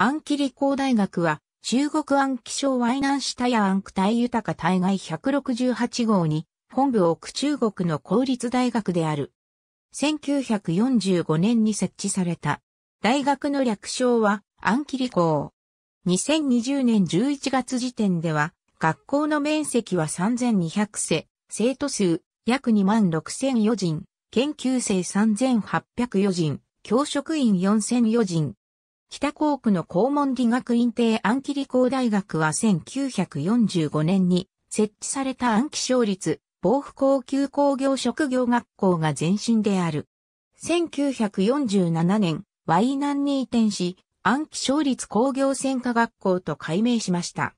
安記理工大学は、中国安記省淮南市田や暗区大豊か大外168号に、本部を置く中国の公立大学である。1945年に設置された。大学の略称は、安記理工。2020年11月時点では、学校の面積は3200世、生徒数約2万6 0 0人、研究生3804人、教職員4 0 0人、北高区の校門理学院帝暗記理工大学は1945年に設置された暗記小立防府高級工業職業学校が前身である。1947年、ワイナンに移転し、暗記小立工業専科学校と改名しました。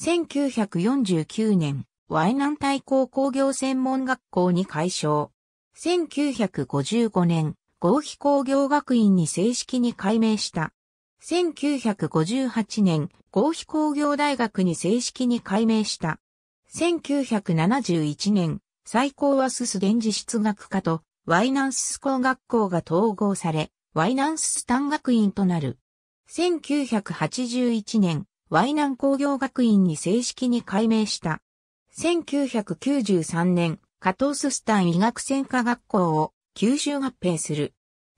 1949年、ワイナン対抗工業専門学校に改称。1955年、合否工業学院に正式に改名した。1958年、合肥工業大学に正式に改名した。1971年、最高はスス電磁質学科とワイナンスス工学校が統合され、ワイナンススタン学院となる。1981年、ワイナン工業学院に正式に改名した。1993年、加藤ススタン医学専科学校を九州合併する。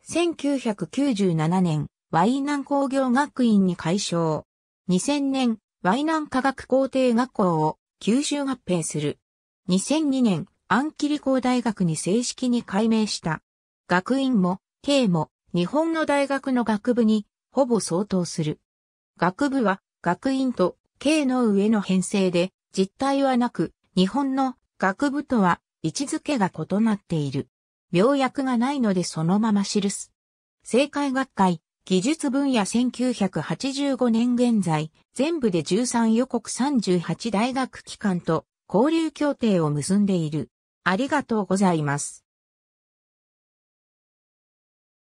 1997年、Y 南工業学院に改称。2000年、Y 南科学工程学校を九州合併する。2002年、ンキリ工大学に正式に改名した。学院も、K も、日本の大学の学部に、ほぼ相当する。学部は、学院と、K の上の編成で、実態はなく、日本の学部とは位置づけが異なっている。病薬がないのでそのまま記す。正解学会、技術分野1985年現在、全部で13予告38大学機関と交流協定を結んでいる。ありがとうございます。